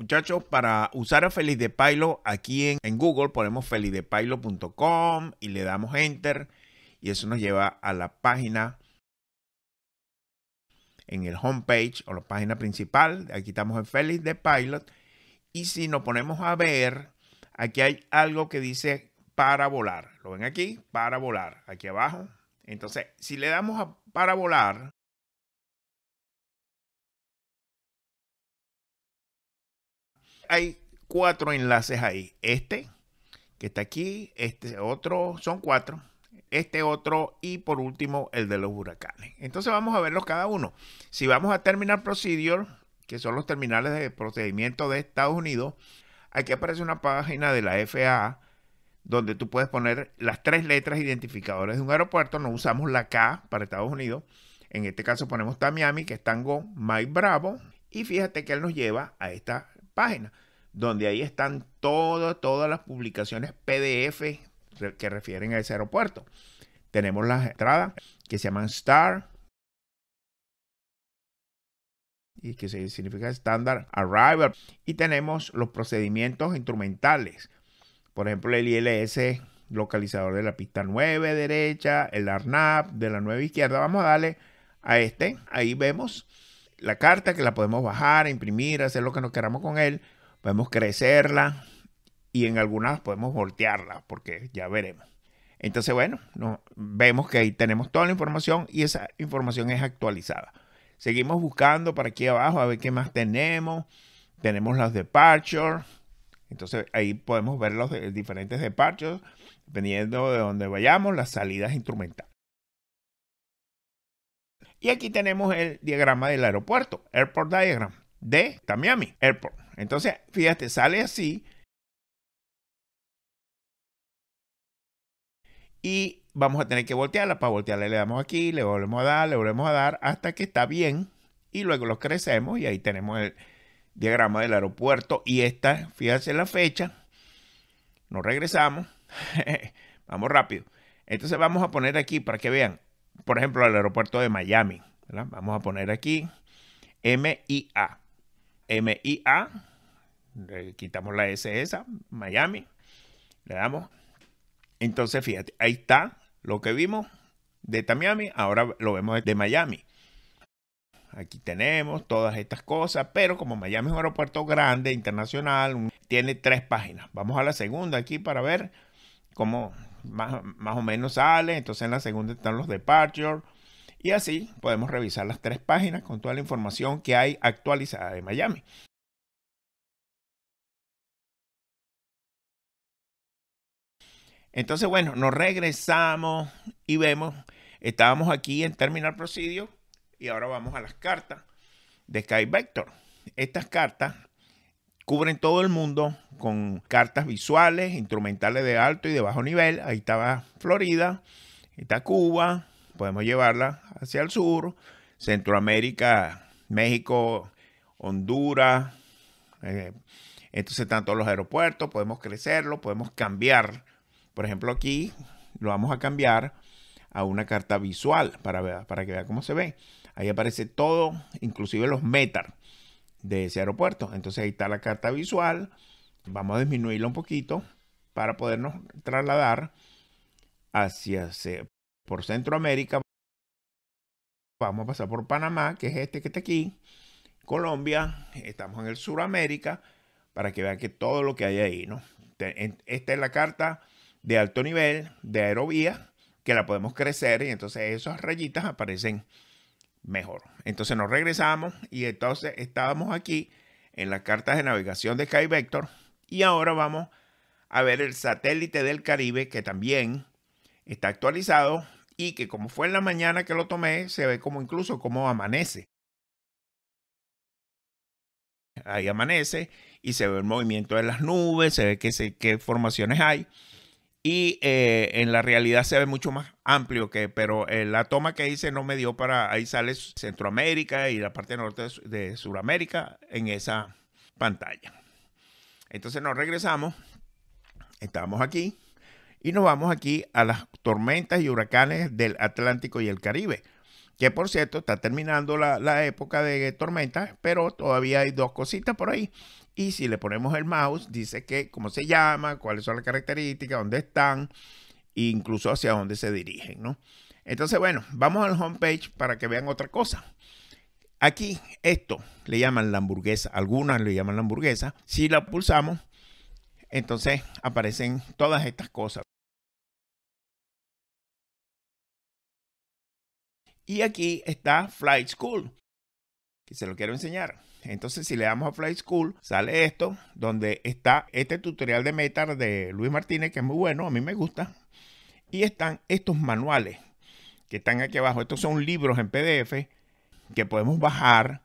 Muchachos, para usar a Feliz de Pilot, aquí en, Google ponemos felizdepilot.com y le damos enter y eso nos lleva a la página en el homepage o la página principal. Aquí estamos en Feliz de Pilot. Y si nos ponemos a ver, aquí hay algo que dice para volar. ¿Lo ven aquí? Para volar. Aquí abajo. Entonces, si le damos a para volar, hay cuatro enlaces ahí. Este, que está aquí, este otro, son cuatro. Este otro y por último el de los huracanes. Entonces vamos a verlos cada uno. Si vamos a Terminal Procedure, que son los terminales de procedimiento de Estados Unidos, aquí aparece una página de la FAA donde tú puedes poner las tres letras identificadoras de un aeropuerto. No usamos la K para Estados Unidos. En este caso ponemos Tamiami, que es Tango My Bravo. Y fíjate que él nos lleva a esta página donde ahí están todas todas las publicaciones PDF que refieren a ese aeropuerto. Tenemos las entradas que se llaman STAR y que significa Standard Arrival. Y tenemos los procedimientos instrumentales. Por ejemplo, el ILS localizador de la pista 9 derecha, el ARNAP de la 9 izquierda. Vamos a darle a este. Ahí vemos la carta que la podemos bajar, imprimir, hacer lo que nos queramos con él, podemos crecerla y en algunas podemos voltearla, porque ya veremos. Entonces, bueno, no, vemos que ahí tenemos toda la información y esa información es actualizada. Seguimos buscando para aquí abajo a ver qué más tenemos. Tenemos las departures. Entonces ahí podemos ver los diferentes departures, dependiendo de dónde vayamos, las salidas instrumentales. Y aquí tenemos el diagrama del aeropuerto, Airport Diagram, de Miami Airport. Entonces, fíjate, sale así. Y vamos a tener que voltearla. Para voltearla le damos aquí, le volvemos a dar, le volvemos a dar hasta que está bien. Y luego lo crecemos y ahí tenemos el diagrama del aeropuerto. Y esta, fíjense la fecha. Nos regresamos. vamos rápido. Entonces vamos a poner aquí para que vean por ejemplo, el aeropuerto de Miami. Vamos a poner aquí MIA. MIA, le quitamos la S esa, Miami, le damos. Entonces, fíjate, ahí está lo que vimos de Miami, ahora lo vemos de Miami. Aquí tenemos todas estas cosas, pero como Miami es un aeropuerto grande, internacional, tiene tres páginas. Vamos a la segunda aquí para ver cómo más, o menos sale, entonces en la segunda están los departures y así podemos revisar las tres páginas con toda la información que hay actualizada de Miami. Entonces, bueno, nos regresamos y vemos, estábamos aquí en Terminal Prosidio y ahora vamos a las cartas de Sky Vector. Estas cartas Cubren todo el mundo con cartas visuales, instrumentales de alto y de bajo nivel. Ahí estaba Florida, ahí está Cuba, podemos llevarla hacia el sur, Centroamérica, México, Honduras. Eh, entonces están todos los aeropuertos, podemos crecerlo, podemos cambiar. Por ejemplo, aquí lo vamos a cambiar a una carta visual para, para que vea cómo se ve. Ahí aparece todo, inclusive los metas de ese aeropuerto. Entonces ahí está la carta visual. Vamos a disminuirla un poquito para podernos trasladar hacia por Centroamérica. Vamos a pasar por Panamá, que es este que está aquí. Colombia, estamos en el Suramérica, para que vean que todo lo que hay ahí, ¿no? Esta es la carta de alto nivel de aerovía, que la podemos crecer y entonces esas rayitas aparecen mejor. Entonces nos regresamos y entonces estábamos aquí en las cartas de navegación de Sky Vector y ahora vamos a ver el satélite del Caribe que también está actualizado y que como fue en la mañana que lo tomé, se ve como incluso como amanece. Ahí amanece y se ve el movimiento de las nubes, se ve qué, formaciones hay y eh, en la realidad se ve mucho más amplio, que, pero eh, la toma que hice no me dio para, ahí sale Centroamérica y la parte norte de, Suramérica Sudamérica en esa pantalla. Entonces nos regresamos, estamos aquí y nos vamos aquí a las tormentas y huracanes del Atlántico y el Caribe que por cierto está terminando la, la época de tormentas, pero todavía hay dos cositas por ahí. Y si le ponemos el mouse, dice que cómo se llama, cuáles son las características, dónde están, incluso hacia dónde se dirigen, ¿no? Entonces, bueno, vamos al homepage para que vean otra cosa. Aquí, esto le llaman la hamburguesa, algunas le llaman la hamburguesa. Si la pulsamos, entonces aparecen todas estas cosas. Y aquí está Flight School, que se lo quiero enseñar. Entonces, si le damos a Fly School, sale esto, donde está este tutorial de Metar de Luis Martínez, que es muy bueno, a mí me gusta. Y están estos manuales que están aquí abajo. Estos son libros en PDF que podemos bajar,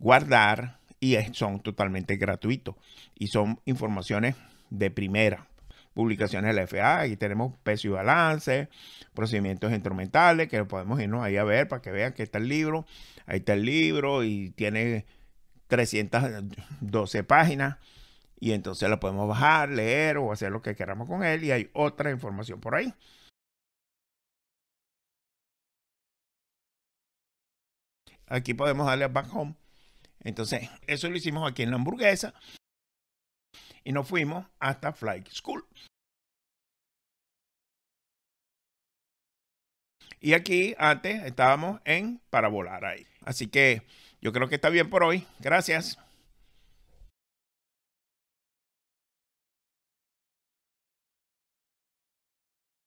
guardar y son totalmente gratuitos. Y son informaciones de primera. Publicaciones de la FA, aquí tenemos peso y balance, procedimientos instrumentales, que podemos irnos ahí a ver para que vean que está el libro. Ahí está el libro y tiene 312 páginas y entonces la podemos bajar, leer o hacer lo que queramos con él y hay otra información por ahí. Aquí podemos darle a back home. Entonces, eso lo hicimos aquí en la hamburguesa y nos fuimos hasta Flight School. Y aquí antes estábamos en para volar ahí. Así que yo creo que está bien por hoy. Gracias.